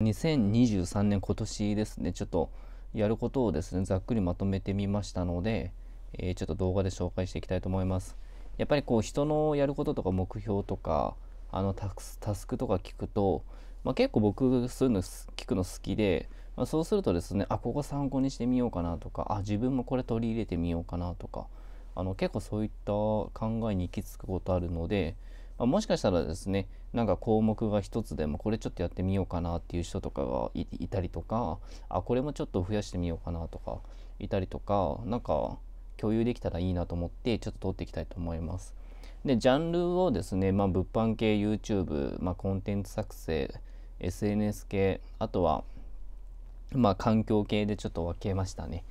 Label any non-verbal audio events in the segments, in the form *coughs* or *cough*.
2023年今年ですね、ちょっとやることをですね、ざっくりまとめてみましたので、えー、ちょっと動画で紹介していきたいと思います。やっぱりこう人のやることとか目標とか、あのタスクとか聞くと、まあ、結構僕そういうの聞くの好きで、まあ、そうするとですね、あ、ここ参考にしてみようかなとか、あ、自分もこれ取り入れてみようかなとか、あの結構そういった考えに行き着くことあるので、まあ、もしかしたらですねなんか項目が一つでもこれちょっとやってみようかなっていう人とかがいたりとかあこれもちょっと増やしてみようかなとかいたりとかなんか共有できたらいいなと思ってちょっと撮っていきたいと思います。でジャンルをですね、まあ、物販系 YouTube、まあ、コンテンツ作成 SNS 系あとはまあ環境系でちょっと分けましたね。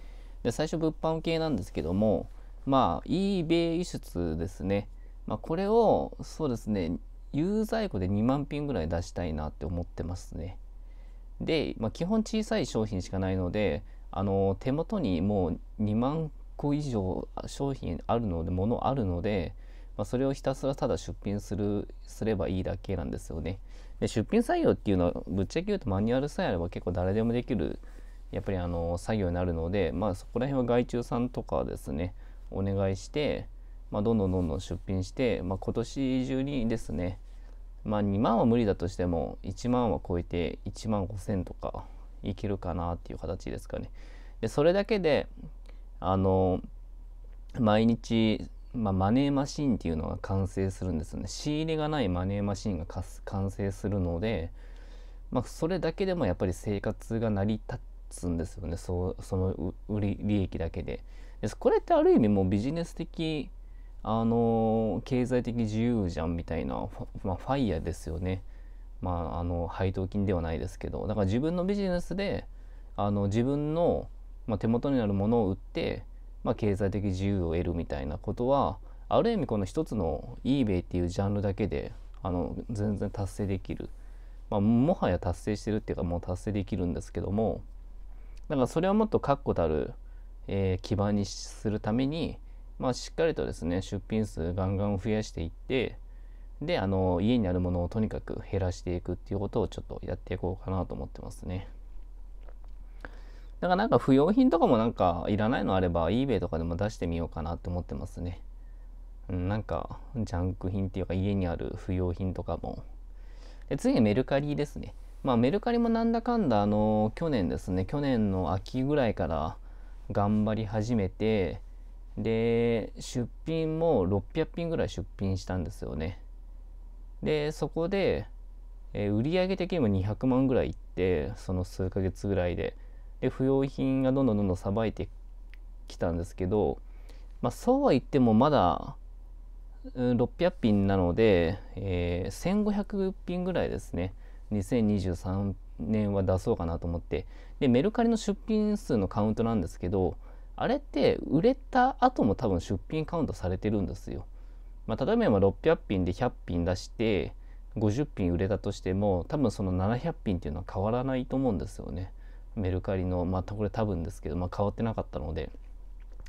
で最初物販系なんですけどもまあ eBay 輸出ですねまあ、これをそうですね有在庫で2万品ぐらい出したいなって思ってますね。で、まあ、基本小さい商品しかないのであの手元にもう2万個以上商品あるので物あるので、まあ、それをひたすらただ出品するすればいいだけなんですよね。で出品作業っていうのはぶっちゃけ言うとマニュアルさえあれば結構誰でもできるやっぱりあの作業になるので、まあ、そこら辺は外注さんとかですねお願いしてまあ、どんどんどんどん出品して、まあ、今年中にですね、まあ、2万は無理だとしても1万は超えて1万5000とかいけるかなっていう形ですかね。でそれだけであの毎日、まあ、マネーマシーンっていうのが完成するんですよね。仕入れがないマネーマシーンが完成するので、まあ、それだけでもやっぱり生活が成り立つんですよね。そその売り利益だけでで。これってある意味もうビジネス的あの経済的自由じゃんみたいな、まあ、ファイヤーですよね。まあ、あの配当金ではないですけどだから自分のビジネスであの自分の、まあ、手元にあるものを売って、まあ、経済的自由を得るみたいなことはある意味この一つの eBay っていうジャンルだけであの全然達成できる、まあ、もはや達成してるっていうかもう達成できるんですけどもだからそれはもっと確固たる、えー、基盤にするためにまあ、しっかりとですね出品数ガンガン増やしていってであの家にあるものをとにかく減らしていくっていうことをちょっとやっていこうかなと思ってますねだからなんか不要品とかもなんかいらないのあれば eBay とかでも出してみようかなって思ってますねなんかジャンク品っていうか家にある不要品とかもで次はメルカリですねまあメルカリもなんだかんだあの去年ですね去年の秋ぐらいから頑張り始めてで、出品も600品ぐらい出品したんですよね。で、そこで、えー、売上的にも200万ぐらいいって、その数ヶ月ぐらいで。で、不用品がどんどんどんどんさばいてきたんですけど、まあ、そうは言ってもまだ、600品なので、えー、1500品ぐらいですね2023年は出そうかなと思ってでメルカリの出品数のカウントなんですけどあれって売れた後も多分出品カウントされてるんですよ。まあ、例えば600品で100品出して50品売れたとしても多分その700品っていうのは変わらないと思うんですよね。メルカリのまた、あ、これ多分ですけど、まあ、変わってなかったので。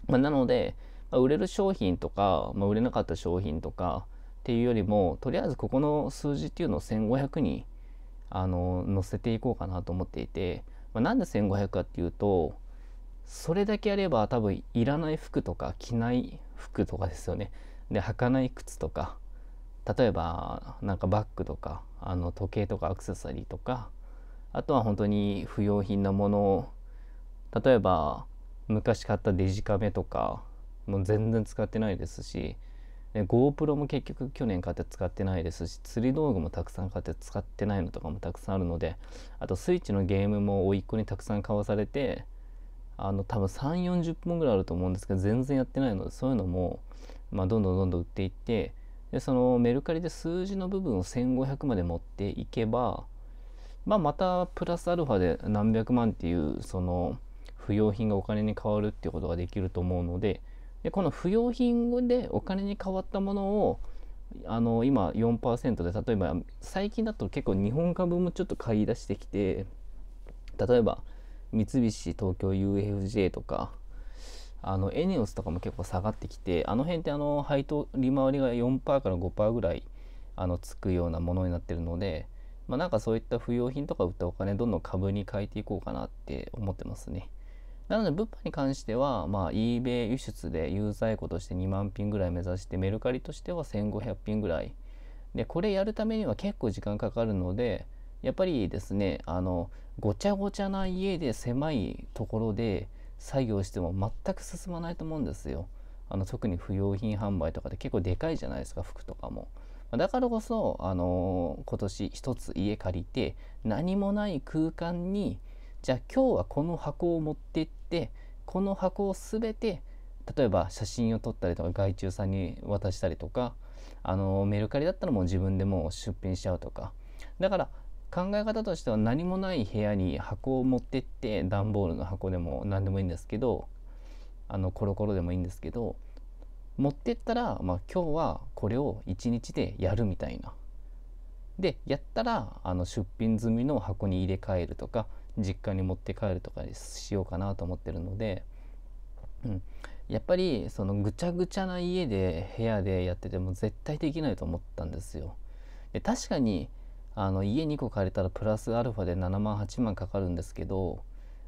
まあ、なので、まあ、売れる商品とか、まあ、売れなかった商品とかっていうよりもとりあえずここの数字っていうのを1500にあの載せていこうかなと思っていて、まあ、なんで1500かっていうとそれだけあれば多分いらない服とか着ない服とかですよねで履かない靴とか例えばなんかバッグとかあの時計とかアクセサリーとかあとは本当に不用品なものを例えば昔買ったデジカメとかもう全然使ってないですしで GoPro も結局去年買って使ってないですし釣り道具もたくさん買って使ってないのとかもたくさんあるのであとスイッチのゲームも甥っ子にたくさん買わされてあの多分3 4 0本ぐらいあると思うんですけど全然やってないのでそういうのも、まあ、どんどんどんどん売っていってでそのメルカリで数字の部分を1500まで持っていけば、まあ、またプラスアルファで何百万っていうその不要品がお金に変わるっていうことができると思うのででこの不要品でお金に変わったものをあの今4%で例えば最近だと結構日本株もちょっと買い出してきて例えば三菱東京 UFJ とかあのエネオスとかも結構下がってきてあの辺ってあの配当利回りが4%から5%ぐらいあのつくようなものになってるので、まあ、なんかそういった不要品とか売ったお金どんどん株に変えていこうかなって思ってますね。なので物販に関しては、まあ、eBay 輸出で有在庫として2万品ぐらい目指してメルカリとしては1500品ぐらいでこれやるためには結構時間かかるのでやっぱりですねあのごちゃごちゃな家で狭いところで作業しても全く進まないと思うんですよ。あの特に不用品販売とかで結構でかいじゃないですか服とかも。だからこそ、あの今年一つ家借りて何もない空間にじゃあ今日はこの箱を持ってってこの箱を全て例えば写真を撮ったりとか外注さんに渡したりとか、あのメルカリだったらもう自分でもう出品しちゃうとかだから考え方としては何もない部屋に箱を持ってって段ボールの箱でも何でもいいんですけどあのコロコロでもいいんですけど持ってったら、まあ、今日はこれを1日でやるみたいな。でやったらあの出品済みの箱に入れ替えるとか実家に持って帰るとかしようかなと思ってるので、うん、やっぱりそのぐちゃぐちゃな家で部屋でやってても絶対できないと思ったんですよ。で確かにあの家2個借りたらプラスアルファで7万8万かかるんですけど、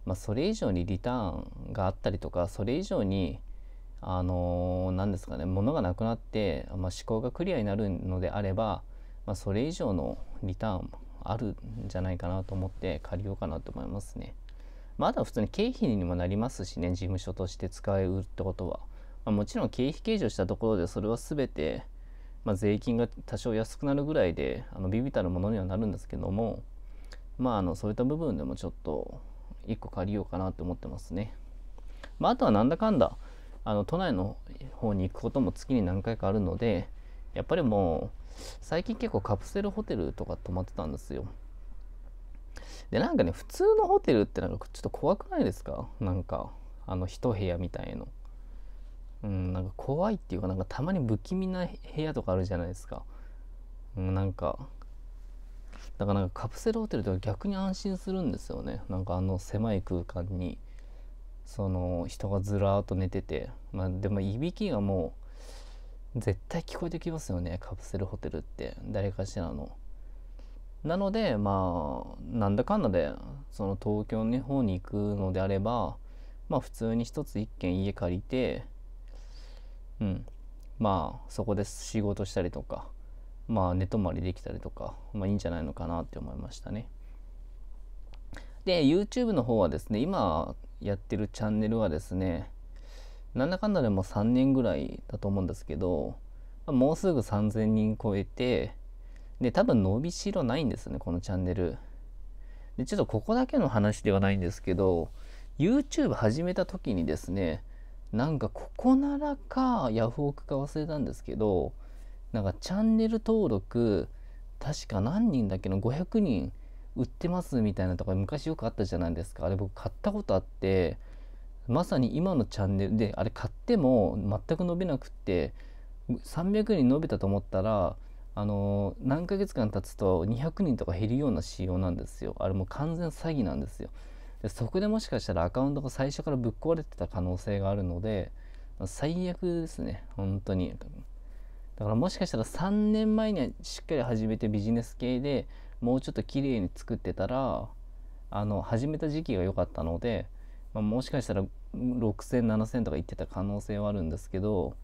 まあ、それ以上にリターンがあったりとかそれ以上にあの何、ー、ですかね物がなくなって、まあ、思考がクリアになるのであれば、まあ、それ以上のリターンあるんじゃないかなと思って借りようかなと思いますね。まあ、とは普通に経費にもなりますしね事務所として使えるってことは、まあ、もちろん経費計上したところでそれは全てまあ、税金が多少安くなるぐらいであのビビたるものにはなるんですけどもまああのそういった部分でもちょっと1個借りようかなと思ってますね、まあ、あとはなんだかんだあの都内の方に行くことも月に何回かあるのでやっぱりもう最近結構カプセルホテルとか泊まってたんですよでなんかね普通のホテルってなんかちょっと怖くないですかなんかあの一部屋みたいのうん、なんか怖いっていうかなんかたまに不気味な部屋とかあるじゃないですか、うん、なんかだからなんかカプセルホテルとか逆に安心するんですよねなんかあの狭い空間にその人がずらーっと寝ててまあでもいびきがもう絶対聞こえてきますよねカプセルホテルって誰かしらの。なのでまあなんだかんだでその東京の方に行くのであればまあ普通に一つ一軒家借りてうん、まあそこで仕事したりとか、まあ、寝泊まりできたりとか、まあ、いいんじゃないのかなって思いましたね。で YouTube の方はですね今やってるチャンネルはですねなんだかんだでも3年ぐらいだと思うんですけどもうすぐ3000人超えてで多分伸びしろないんですねこのチャンネルでちょっとここだけの話ではないんですけど YouTube 始めた時にですねなんかここならかヤフオクか忘れたんですけどなんかチャンネル登録確か何人だっけの500人売ってますみたいなとか昔よくあったじゃないですかあれ僕買ったことあってまさに今のチャンネルであれ買っても全く伸びなくって300人伸びたと思ったらあの何ヶ月間経つと200人とか減るような仕様なんですよあれもう完全詐欺なんですよでそこでもしかしたらアカウントが最初からぶっ壊れてた可能性があるので最悪ですね本当にだからもしかしたら3年前にはしっかり始めてビジネス系でもうちょっと綺麗に作ってたらあの始めた時期が良かったので、まあ、もしかしたら60007000とか言ってた可能性はあるんですけど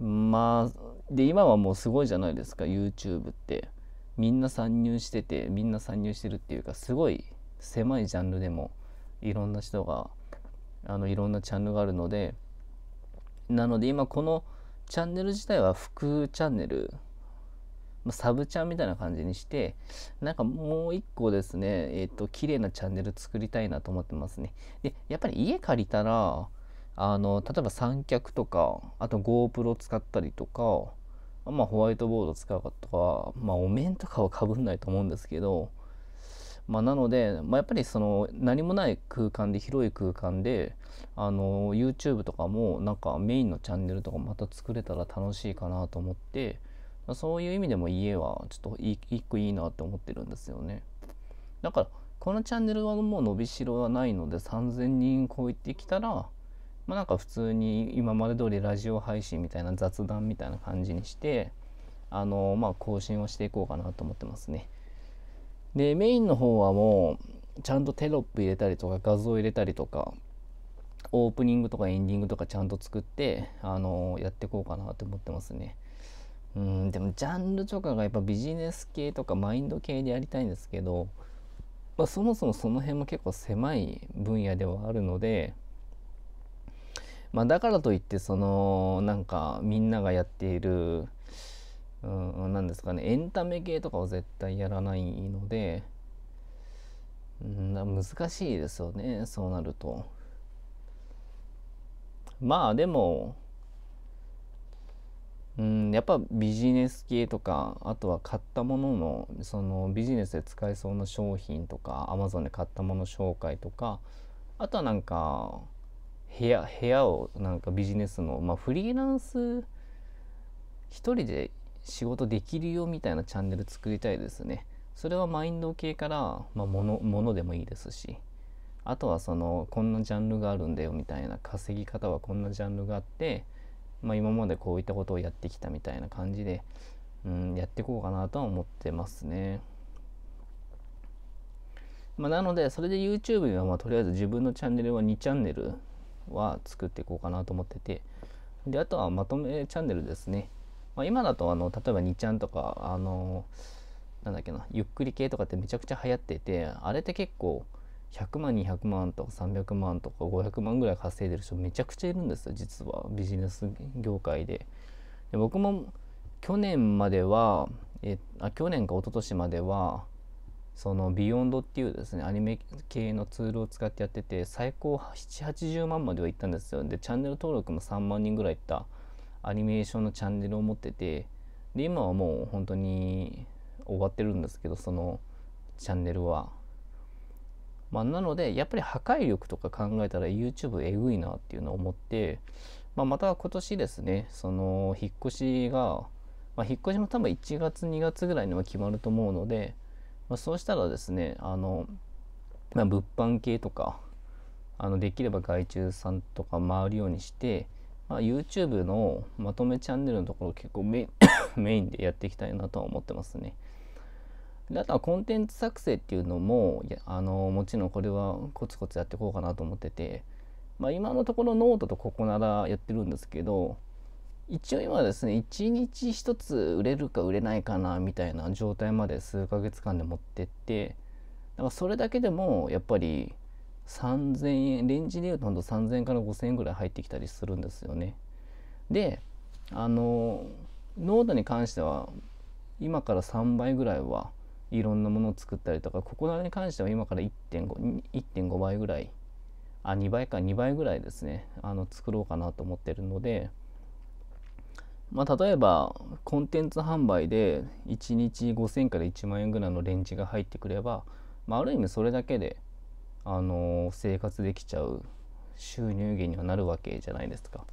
まあで今はもうすごいじゃないですか YouTube ってみんな参入しててみんな参入してるっていうかすごい狭いジャンルでもいろんな人があのいろんなチャンネルがあるのでなので今このチャンネル自体は副チャンネルサブチャンみたいな感じにしてなんかもう一個ですねえっ、ー、と綺麗なチャンネル作りたいなと思ってますねでやっぱり家借りたらあの例えば三脚とかあと GoPro 使ったりとかまあホワイトボード使うかとかまあお面とかはかぶんないと思うんですけどまあ、なので、まあ、やっぱりその何もない空間で広い空間であの YouTube とかもなんかメインのチャンネルとかまた作れたら楽しいかなと思ってそういう意味でも家はちょっと一個いいなって思ってるんですよねだからこのチャンネルはもう伸びしろはないので3000人超えてきたらまあなんか普通に今まで通りラジオ配信みたいな雑談みたいな感じにしてあのまあ更新をしていこうかなと思ってますね。でメインの方はもうちゃんとテロップ入れたりとか画像入れたりとかオープニングとかエンディングとかちゃんと作って、あのー、やっていこうかなと思ってますね。うん、でもジャンルとかがやっぱビジネス系とかマインド系でやりたいんですけど、まあ、そもそもその辺も結構狭い分野ではあるので、まあ、だからといってそのなんかみんながやっているうん、なんですかね、エンタメ系とかを絶対やらないので、うん、難しいですよね、そうなると。まあでも、うん、やっぱビジネス系とかあとは買ったもののそのビジネスで使えそうな商品とか Amazon で買ったもの紹介とかあとはなんか部屋部屋をなんかビジネスの、まあ、フリーランス一人で仕事できるよみたいなチャンネル作りたいですね。それはマインド系から、まあ、ものものでもいいですしあとはそのこんなジャンルがあるんだよみたいな稼ぎ方はこんなジャンルがあって、まあ、今までこういったことをやってきたみたいな感じで、うん、やっていこうかなとは思ってますね。まあ、なのでそれで YouTube にはまとりあえず自分のチャンネルは2チャンネルは作っていこうかなと思っててであとはまとめチャンネルですね。まあ、今だとあの例えば2ちゃんとかあのなんだっけなゆっくり系とかってめちゃくちゃ流行っててあれって結構100万200万とか300万とか500万ぐらい稼いでる人めちゃくちゃいるんですよ実はビジネス業界でで僕も去年まではえあ去年か一昨年まではそのビヨンドっていうですねアニメ系のツールを使ってやってて最高780万まではいったんですよでチャンネル登録も3万人ぐらいいったアニメーションのチャンネルを持っててで今はもう本当に終わってるんですけどそのチャンネルは。まあ、なのでやっぱり破壊力とか考えたら YouTube えぐいなっていうのを思って、まあ、また今年ですねその引っ越しが、まあ、引っ越しも多分1月2月ぐらいには決まると思うので、まあ、そうしたらですねあの、まあ、物販系とかあのできれば外注さんとか回るようにしてまあ、YouTube のまとめチャンネルのところ結構メ *coughs* メインでやっていきたいなとは思ってますね。であとはコンテンツ作成っていうのもあのもちろんこれはコツコツやっていこうかなと思ってて、まあ、今のところノートとここならやってるんですけど一応今ですね1日1つ売れるか売れないかなみたいな状態まで数ヶ月間で持ってってだからそれだけでもやっぱり3000円レンジでいうとほんと3000円から5000円ぐらい入ってきたりするんですよね。であの濃度に関しては今から3倍ぐらいはいろんなものを作ったりとかここナに関しては今から1.5倍ぐらいあ2倍か2倍ぐらいですねあの作ろうかなと思ってるので、まあ、例えばコンテンツ販売で1日5000から1万円ぐらいのレンジが入ってくれば、まあ、ある意味それだけであの生活できちゃう収入源にはなるわけじゃないですか。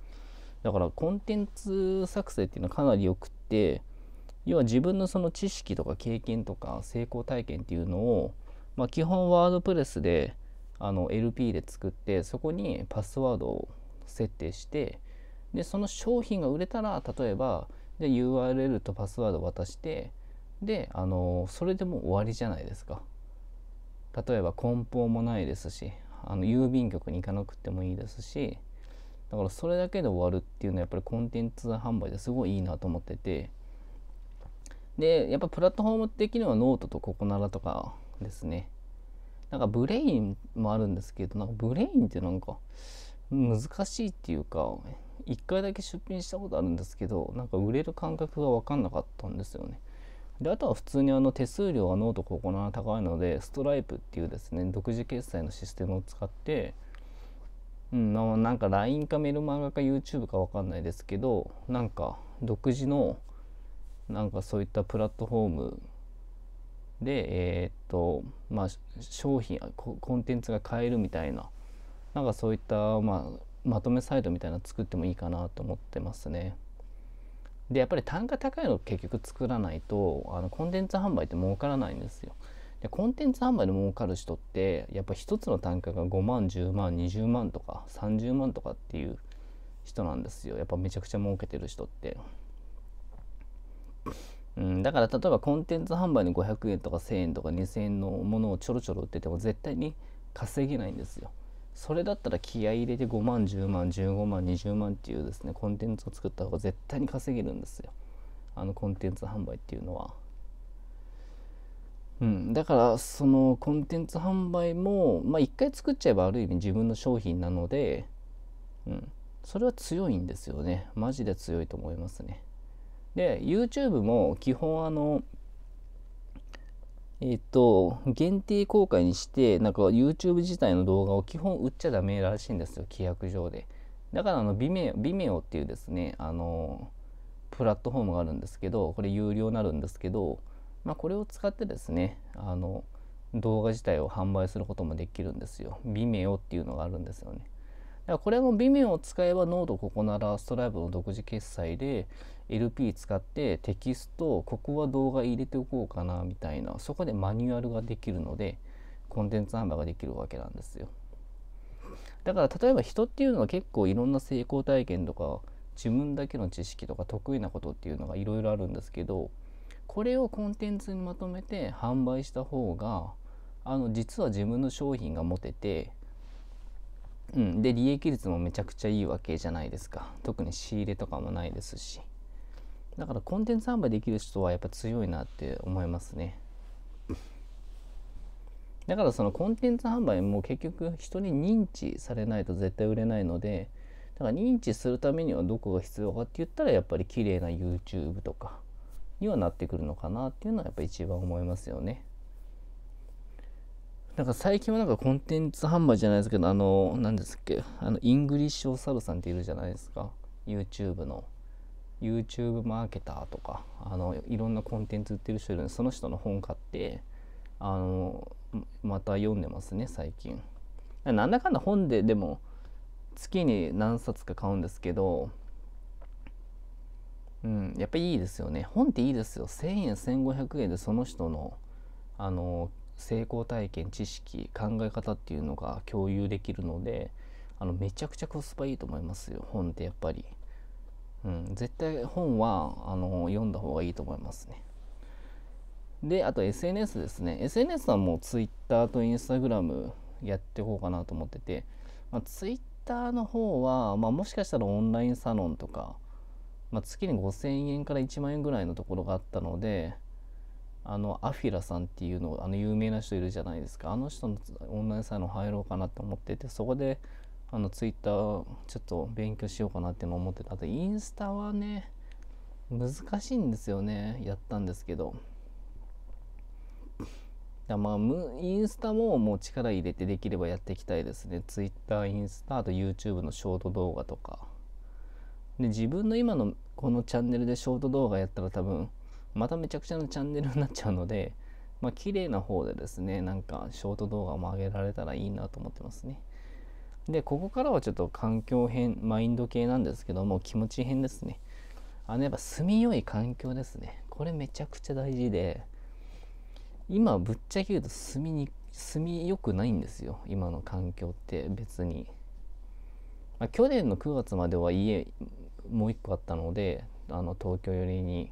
だからコンテンツ作成っていうのはかなりよくって要は自分のその知識とか経験とか成功体験っていうのを、まあ、基本ワードプレスであの LP で作ってそこにパスワードを設定してでその商品が売れたら例えばで URL とパスワード渡してであのそれでもう終わりじゃないですか。例えば梱包もないですしあの郵便局に行かなくてもいいですしだからそれだけで終わるっていうのはやっぱりコンテンツ販売ですごいいいなと思っててでやっぱプラットフォーム的にはノートとココナラとかですねなんかブレインもあるんですけどなんかブレインってなんか難しいっていうか1回だけ出品したことあるんですけどなんか売れる感覚が分かんなかったんですよねであとは普通にあの手数料がノートここな高いのでストライプっていうですね独自決済のシステムを使って、うん、まなんか LINE かメルマガか YouTube か分かんないですけどなんか独自のなんかそういったプラットフォームでえー、っとまあ商品コンテンツが買えるみたいななんかそういった、まあ、まとめサイトみたいなの作ってもいいかなと思ってますね。でやっぱり単価高いのを結局作らないとあのコンテンツ販売って儲からないんですよ。でコンテンツ販売で儲かる人ってやっぱ1つの単価が5万10万20万とか30万とかっていう人なんですよやっぱめちゃくちゃ儲けてる人って。うん、だから例えばコンテンツ販売に500円とか1000円とか2000円のものをちょろちょろ売ってても絶対に稼げないんですよ。それだったら気合い入れて5万10万15万20万っていうですねコンテンツを作った方が絶対に稼げるんですよあのコンテンツ販売っていうのは。うん、だからそのコンテンツ販売も、まあ、1回作っちゃえばある意味自分の商品なので、うん、それは強いんですよねマジで強いと思いますねで YouTube も基本あのえっと、限定公開にして、なんか YouTube 自体の動画を基本売っちゃダメらしいんですよ、規約上で。だからあの、Vimeo, Vimeo っていうですね、あの、プラットフォームがあるんですけど、これ有料になるんですけど、まあ、これを使ってですね、あの、動画自体を販売することもできるんですよ。Vimeo っていうのがあるんですよね。これらこれも微妙を使えば o ードここならストライブの独自決済で LP 使ってテキストここは動画入れておこうかなみたいなそこでマニュアルができるのでコンテンツ販売ができるわけなんですよだから例えば人っていうのは結構いろんな成功体験とか自分だけの知識とか得意なことっていうのがいろいろあるんですけどこれをコンテンツにまとめて販売した方があの実は自分の商品が持ててうん、で利益率もめちゃくちゃいいわけじゃないですか特に仕入れとかもないですしだからコンテンツ販売できる人はやっぱ強いなって思いますねだからそのコンテンツ販売も結局人に認知されないと絶対売れないのでだから認知するためにはどこが必要かって言ったらやっぱり綺麗な YouTube とかにはなってくるのかなっていうのはやっぱ一番思いますよね。なんか最近はなんかコンテンツ販売じゃないですけど、あの、何ですっけ、あの、イングリッシュお猿さんっているじゃないですか。YouTube の。YouTube マーケターとか、あの、いろんなコンテンツ売ってる人いるんで、その人の本買って、あの、また読んでますね、最近。なんだかんだ本で、でも、月に何冊か買うんですけど、うん、やっぱりいいですよね。本っていいですよ。1000円、1500円でその人の、あの、成功体験知識考え方っていうのが共有できるのであのめちゃくちゃコスパいいと思いますよ本ってやっぱり、うん、絶対本はあの読んだ方がいいと思いますねであと SNS ですね SNS はもう Twitter と Instagram やっていこうかなと思ってて、まあ、Twitter の方は、まあ、もしかしたらオンラインサロンとか、まあ、月に5000円から1万円ぐらいのところがあったのであのアフィラさんっていうのあの有名な人いるじゃないですかあの人のオンラインサロン入ろうかなと思っててそこであのツイッターちょっと勉強しようかなって思ってたあとインスタはね難しいんですよねやったんですけどまあインスタももう力入れてできればやっていきたいですねツイッターインスタあと YouTube のショート動画とかで自分の今のこのチャンネルでショート動画やったら多分まためちゃくちゃなチャンネルになっちゃうので、まあ、綺麗な方でですね、なんかショート動画も上げられたらいいなと思ってますね。で、ここからはちょっと環境編、マインド系なんですけども、気持ち編ですね。あの、やっぱ住みよい環境ですね。これめちゃくちゃ大事で、今ぶっちゃけ言うと住みに、住みよくないんですよ。今の環境って別に。まあ、去年の9月までは家もう一個あったので、あの東京寄りに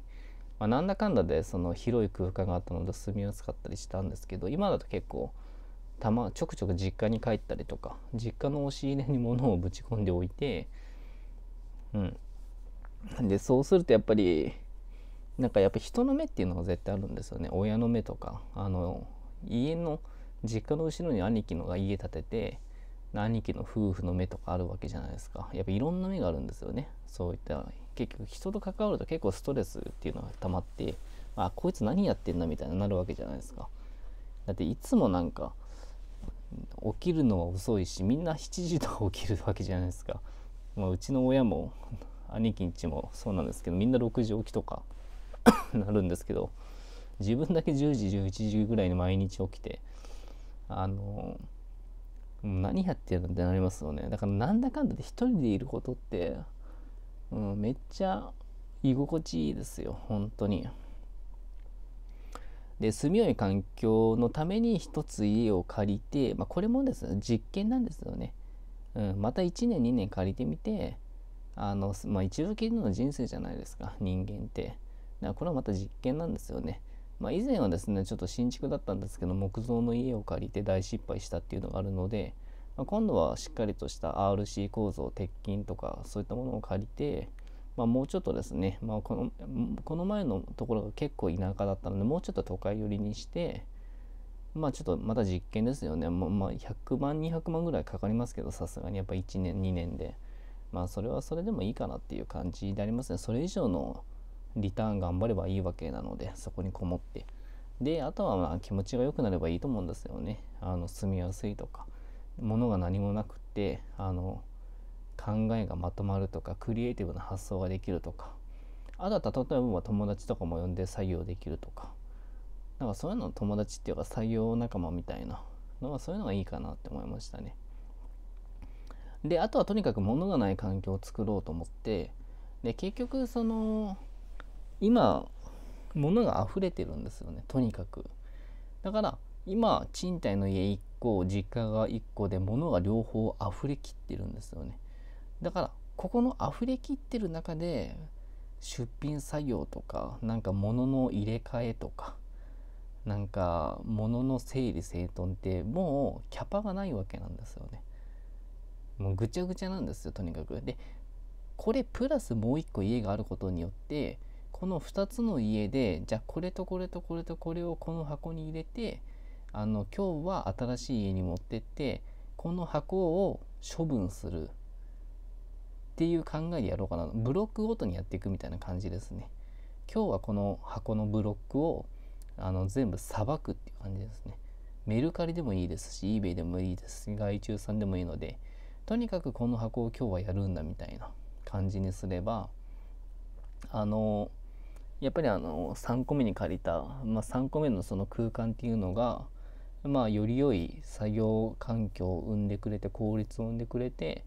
まあ、なんだかんだでその広い空間があったので住みやすかったりしたんですけど今だと結構たまちょくちょく実家に帰ったりとか実家の押し入れに物をぶち込んでおいてうんでそうするとやっぱりなんかやっぱ人の目っていうのが絶対あるんですよね親の目とかあの家の実家の後ろに兄貴のが家建てて兄貴の夫婦の目とかあるわけじゃないですかやっぱいろんな目があるんですよねそういった結局人と関わると結構ストレスっていうのが溜まって、あ、こいつ何やってんだみたいになるわけじゃないですか。だっていつもなんか、起きるのは遅いし、みんな7時と起きるわけじゃないですか。まあ、うちの親も、兄貴んちもそうなんですけど、みんな6時起きとか *coughs* なるんですけど、自分だけ10時、11時ぐらいに毎日起きて、あの何やってるのってなりますよねだからなんだかんだで一人でいることってうん、めっちゃ居心地いいですよ本当にで住みよい環境のために一つ家を借りて、まあ、これもですね実験なんですよね、うん、また1年2年借りてみてあの、まあ、一度きりの人生じゃないですか人間ってだからこれはまた実験なんですよねまあ、以前はですねちょっと新築だったんですけど木造の家を借りて大失敗したっていうのがあるので、まあ、今度はしっかりとした RC 構造鉄筋とかそういったものを借りて、まあ、もうちょっとですね、まあ、このこの前のところが結構田舎だったのでもうちょっと都会寄りにしてまあちょっとまた実験ですよねもうまあ100万200万ぐらいかかりますけどさすがにやっぱ1年2年でまあそれはそれでもいいかなっていう感じでありますねそれ以上のリターン頑張ればいいわけなのでそこにこもってであとはまあ気持ちが良くなればいいと思うんですよねあの住みやすいとかものが何もなくってあの考えがまとまるとかクリエイティブな発想ができるとかあとは例えば友達とかも呼んで作業できるとかなんかそういうの友達っていうか作業仲間みたいなのはそういうのがいいかなって思いましたね。であとはとにかく物がない環境を作ろうと思ってで結局その今物が溢れてるんですよねとにかくだから今賃貸の家1個実家が1個で物が両方溢れきってるんですよねだからここの溢れきってる中で出品作業とかなんか物の入れ替えとかなんか物の整理整頓ってもうキャパがないわけなんですよねもうぐちゃぐちゃなんですよとにかくでこれプラスもう1個家があることによってこの2つの家でじゃあこれとこれとこれとこれをこの箱に入れてあの今日は新しい家に持ってってこの箱を処分するっていう考えでやろうかなブロックごとにやっていくみたいな感じですね今日はこの箱のブロックをあの全部さばくっていう感じですねメルカリでもいいですし eBay でもいいですし外注さんでもいいのでとにかくこの箱を今日はやるんだみたいな感じにすればあのやっぱりあの3個目に借りた、まあ、3個目のその空間っていうのがまあ、より良い作業環境を生んでくれて効率を生んでくれて、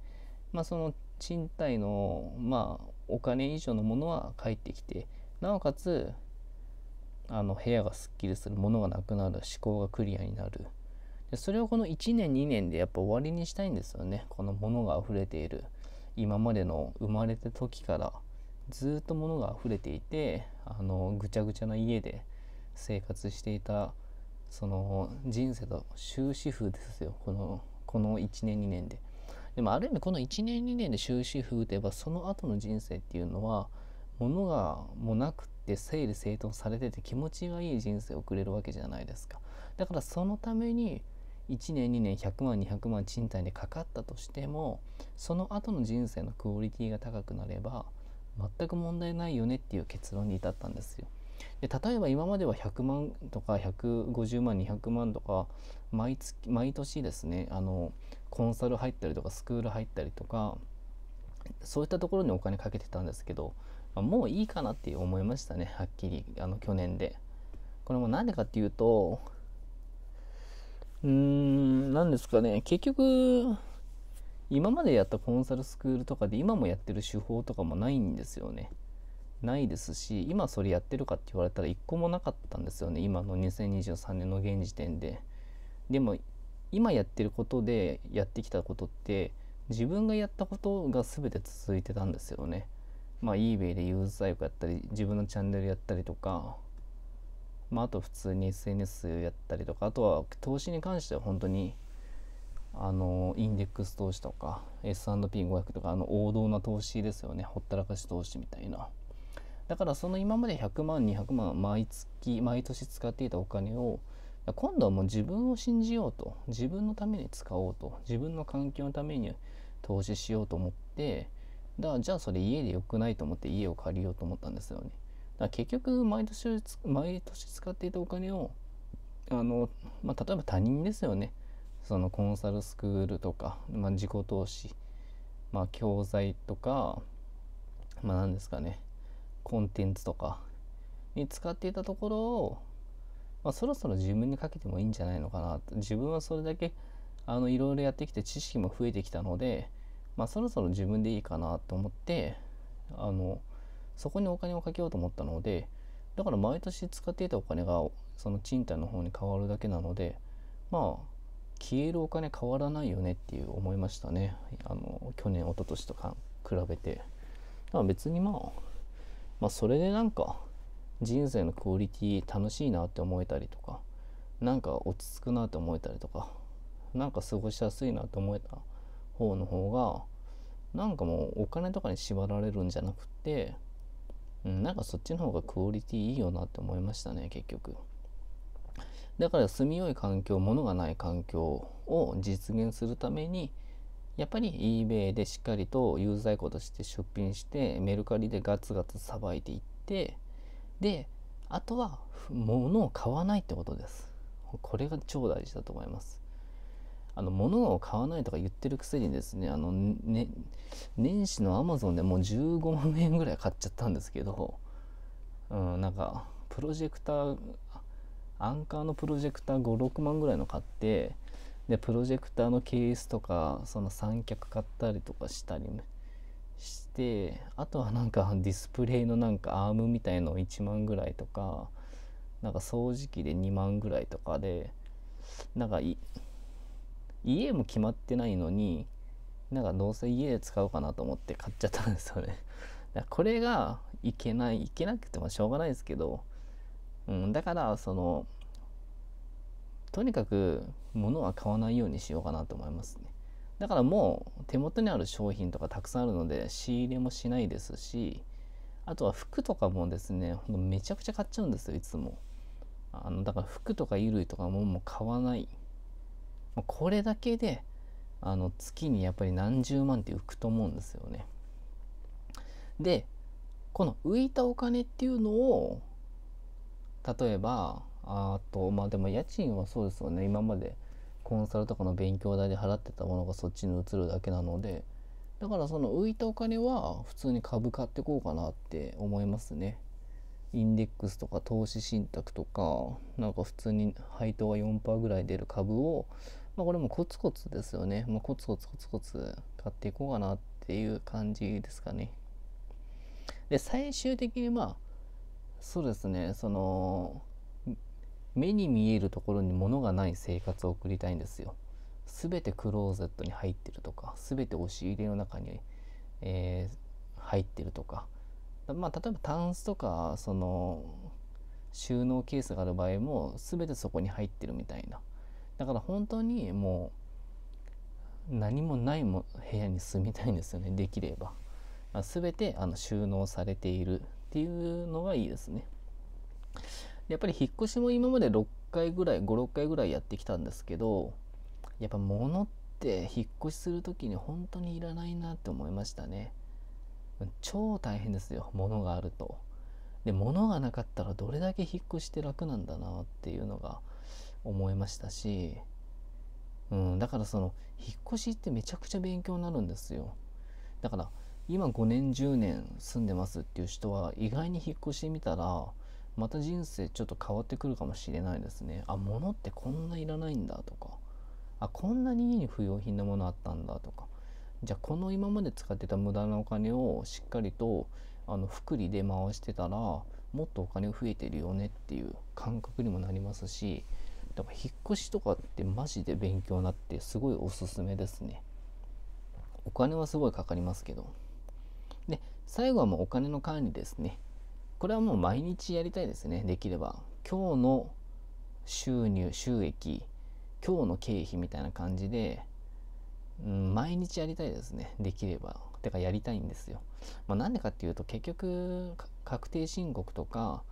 まあ、その賃貸の、まあ、お金以上のものは返ってきてなおかつあの部屋がすっきりするものがなくなる思考がクリアになるでそれをこの1年2年でやっぱ終わりにしたいんですよねこの物が溢れている今までの生まれた時からずっと物が溢れていてあのぐちゃぐちゃな家で生活していたその人生と終止符ですよこのこの1年2年ででもある意味この1年2年で終止符打てばその後の人生っていうのは物がもうなくって整理整頓されてて気持ちがいい人生を送れるわけじゃないですかだからそのために1年2年100万200万賃貸にかかったとしてもその後の人生のクオリティが高くなれば全く問題ないよねっていう結論に至ったんですよ。で例えば今までは100万とか150万200万とか毎月毎年ですねあのコンサル入ったりとかスクール入ったりとかそういったところにお金かけてたんですけど、まあ、もういいかなって思いましたねはっきりあの去年でこれも何でかっていうとうん何ですかね結局今までやったコンサルスクールとかで今もやってる手法とかもないんですよねないですし今それやってるかって言われたら一個もなかったんですよね今の2023年の現時点ででも今やってることでやってきたことって自分がやったことが全て続いてたんですよねまあ eBay でユーザーイトやったり自分のチャンネルやったりとかまああと普通に SNS やったりとかあとは投資に関しては本当にあのインデックス投資とか S&P500 とかあの王道な投資ですよねほったらかし投資みたいなだからその今まで100万200万毎月毎年使っていたお金を今度はもう自分を信じようと自分のために使おうと自分の環境のために投資しようと思ってだじゃあそれ家で良くないと思って家を借りようと思ったんですよねだから結局毎年毎年使っていたお金をあの、まあ、例えば他人ですよねそのコンサルスクールとか、まあ、自己投資、まあ、教材とか、まあ、何ですかねコンテンツとかに使っていたところを、まあ、そろそろ自分にかけてもいいんじゃないのかなと自分はそれだけあのいろいろやってきて知識も増えてきたので、まあ、そろそろ自分でいいかなと思ってあのそこにお金をかけようと思ったのでだから毎年使っていたお金がその賃貸の方に変わるだけなのでまあ消えるお金変わらないよねっていう思いましたねあの去年一昨年とか比べてだから別にまあまあ、それでなんか人生のクオリティ楽しいなって思えたりとかなんか落ち着くなって思えたりとかなんか過ごしやすいなって思えた方の方がなんかもうお金とかに縛られるんじゃなくて、うん、なんかそっちの方がクオリティいいよなって思いましたね結局だから住みよい環境ものがない環境を実現するためにやっぱり eBay でしっかりと有罪庫として出品してメルカリでガツガツさばいていってであとは物を買わないってことですこれが超大事だと思いますあの物を買わないとか言ってるくせにですねあのね年始のアマゾンでもう15万円ぐらい買っちゃったんですけどうんなんかプロジェクターアンカーのプロジェクター56万ぐらいの買ってでプロジェクターのケースとかその三脚買ったりとかしたりしてあとはなんかディスプレイのなんかアームみたいの1万ぐらいとかなんか掃除機で2万ぐらいとかでなんか家も決まってないのになんかどうせ家で使うかなと思って買っちゃったんですよねこれがいけないいけなくてもしょうがないですけど、うん、だからそのとにかく物は買わないようにしようかなと思いますね。だからもう手元にある商品とかたくさんあるので仕入れもしないですし、あとは服とかもですね、めちゃくちゃ買っちゃうんですよ、いつも。あのだから服とか衣類とかももう買わない。これだけであの月にやっぱり何十万って浮くと思うんですよね。でこの浮いたお金っていうのを例えばあとまあでも家賃はそうですよね今までコンサルとかの勉強代で払ってたものがそっちに移るだけなのでだからその浮いたお金は普通に株買ってこうかなって思いますねインデックスとか投資信託とかなんか普通に配当が4%ぐらい出る株をまあこれもコツコツですよねまコツコツコツコツ買っていこうかなっていう感じですかねで最終的にまあそうですねその目に見えるところに物がない生活を送りたいんですよ。すべてクローゼットに入ってるとか、すべて押し入れの中に、えー、入ってるとか、まあ、例えばタンスとか、その、収納ケースがある場合も、すべてそこに入ってるみたいな。だから本当にもう、何もないも部屋に住みたいんですよね、できれば。すべてあの収納されているっていうのがいいですね。やっぱり引っ越しも今まで6回ぐらい56回ぐらいやってきたんですけどやっぱ物って引っ越しする時に本当にいらないなって思いましたね超大変ですよ物があるとで物がなかったらどれだけ引っ越して楽なんだなっていうのが思いましたし、うん、だからその引っ越しってめちゃくちゃ勉強になるんですよだから今5年10年住んでますっていう人は意外に引っ越してみたらまた人生ちょっと変わってくるかもしれないですねあ物ってこんないらないんだとかあこんなに家に不要品なものあったんだとかじゃあこの今まで使ってた無駄なお金をしっかりとあの福利で回してたらもっとお金増えてるよねっていう感覚にもなりますしだから引っ越しとかってマジで勉強になってすごいおすすめですねお金はすごいかかりますけどで最後はもうお金の管理ですねこれはもう毎日やりたいですねできれば今日の収入収益今日の経費みたいな感じで、うん、毎日やりたいですねできればてかやりたいんですよ、まあ、なんでかっていうと結局確定申告とか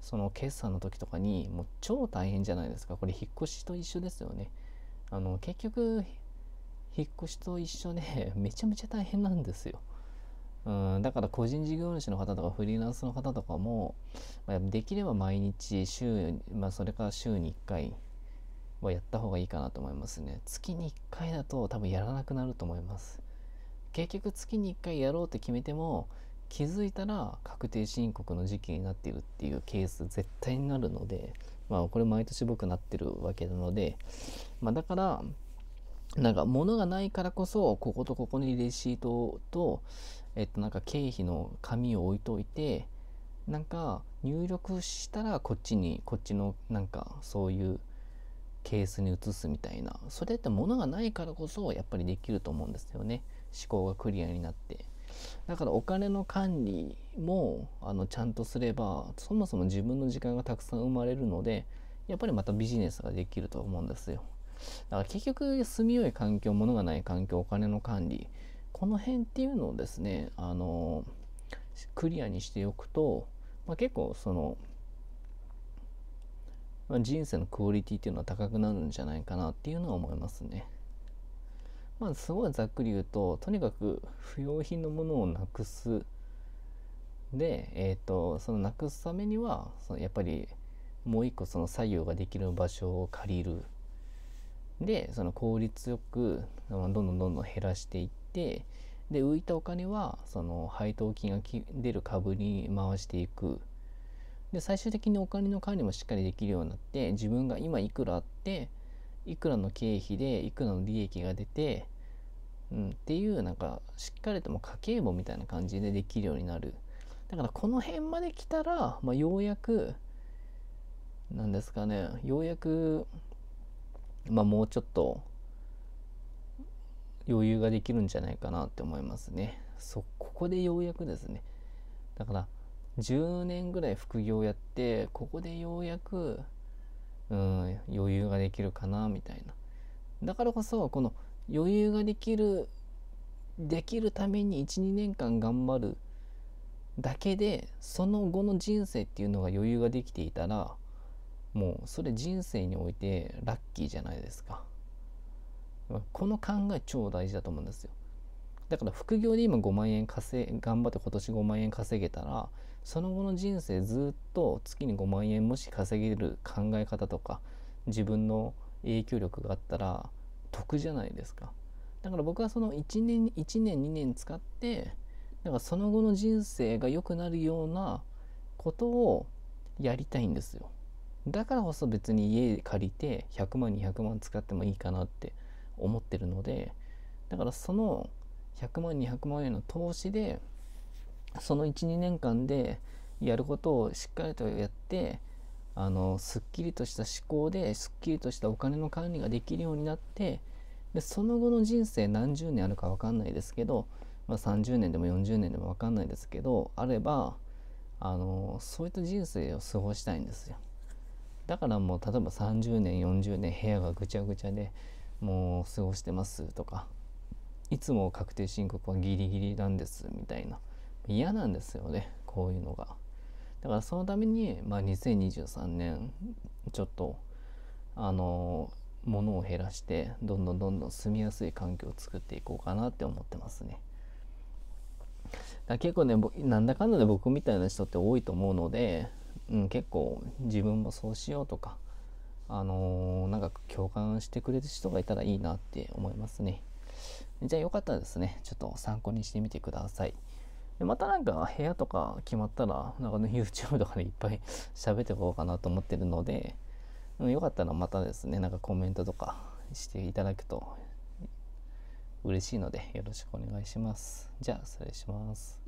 その決算の時とかにもう超大変じゃないですかこれ引っ越しと一緒ですよねあの結局引っ越しと一緒でめちゃめちゃ大変なんですようん、だから個人事業主の方とかフリーランスの方とかも、まあ、できれば毎日週、まあ、それから週に1回はやった方がいいかなと思いますね。月に1回だと多分やらなくなると思います。結局月に1回やろうって決めても気づいたら確定申告の時期になっているっていうケース絶対になるので、まあこれ毎年僕なってるわけなので、まあだからなんか物がないからこそこことここにレシートと、えっと、なんか経費の紙を置いといてなんか入力したらこっちにこっちのなんかそういうケースに移すみたいなそれって物がないからこそやっぱりできると思うんですよね思考がクリアになってだからお金の管理もあのちゃんとすればそもそも自分の時間がたくさん生まれるのでやっぱりまたビジネスができると思うんですよだから結局住みよい環境物がない環境お金の管理この辺っていうのをですねあのクリアにしておくと、まあ、結構その、まあ、人生のクオリティっていうのは高くなるんじゃないかなっていうのは思いますね。まあすごいざっくり言うととにかく不要品のものをなくすで、えーと、そのなくすためにはそのやっぱりもう一個その作業ができる場所を借りるでその効率よくどんどんどんどん減らしていってで浮いたお金はその配当金が出る株に回していくで最終的にお金の管理もしっかりできるようになって自分が今いくらあっていくらの経費でいくらの利益が出て、うん、っていうなんかしっかりとも家計簿みたいな感じでできるようになるだからこの辺まで来たら、まあ、ようやくなんですかねようやくまあ、もうちょっと余裕ができるんじゃないかなって思いますね。そここでようやくですねだから10年ぐらい副業やってここでようやく、うん、余裕ができるかなみたいなだからこそこの余裕ができるできるために12年間頑張るだけでその後の人生っていうのが余裕ができていたらもうそれ人生においてラッキーじゃないですかこの考え超大事だと思うんですよだから副業で今5万円稼頑張って今年5万円稼げたらその後の人生ずっと月に5万円もし稼げる考え方とか自分の影響力があったら得じゃないですかだから僕はその1年1年2年使ってだからその後の人生が良くなるようなことをやりたいんですよだからこそ別に家借りて100万200万使ってもいいかなって思ってるのでだからその100万200万円の投資でその12年間でやることをしっかりとやってあのすっきりとした思考ですっきりとしたお金の管理ができるようになってでその後の人生何十年あるか分かんないですけど、まあ、30年でも40年でも分かんないですけどあればあのそういった人生を過ごしたいんですよ。だからもう例えば30年40年部屋がぐちゃぐちゃでもう過ごしてますとかいつも確定申告はギリギリなんですみたいな嫌なんですよねこういうのがだからそのために、まあ、2023年ちょっとあの物を減らしてどんどんどんどん住みやすい環境を作っていこうかなって思ってますねだ結構ねなんだかんだで僕みたいな人って多いと思うのでうん、結構自分もそうしようとか、あのー、なんか共感してくれる人がいたらいいなって思いますね。じゃあよかったらですね、ちょっと参考にしてみてください。でまたなんか部屋とか決まったら、なんかね、YouTube とかでいっぱい *laughs* 喋ってこうかなと思ってるので、うん、よかったらまたですね、なんかコメントとかしていただくと嬉しいのでよろしくお願いします。じゃあ失礼します。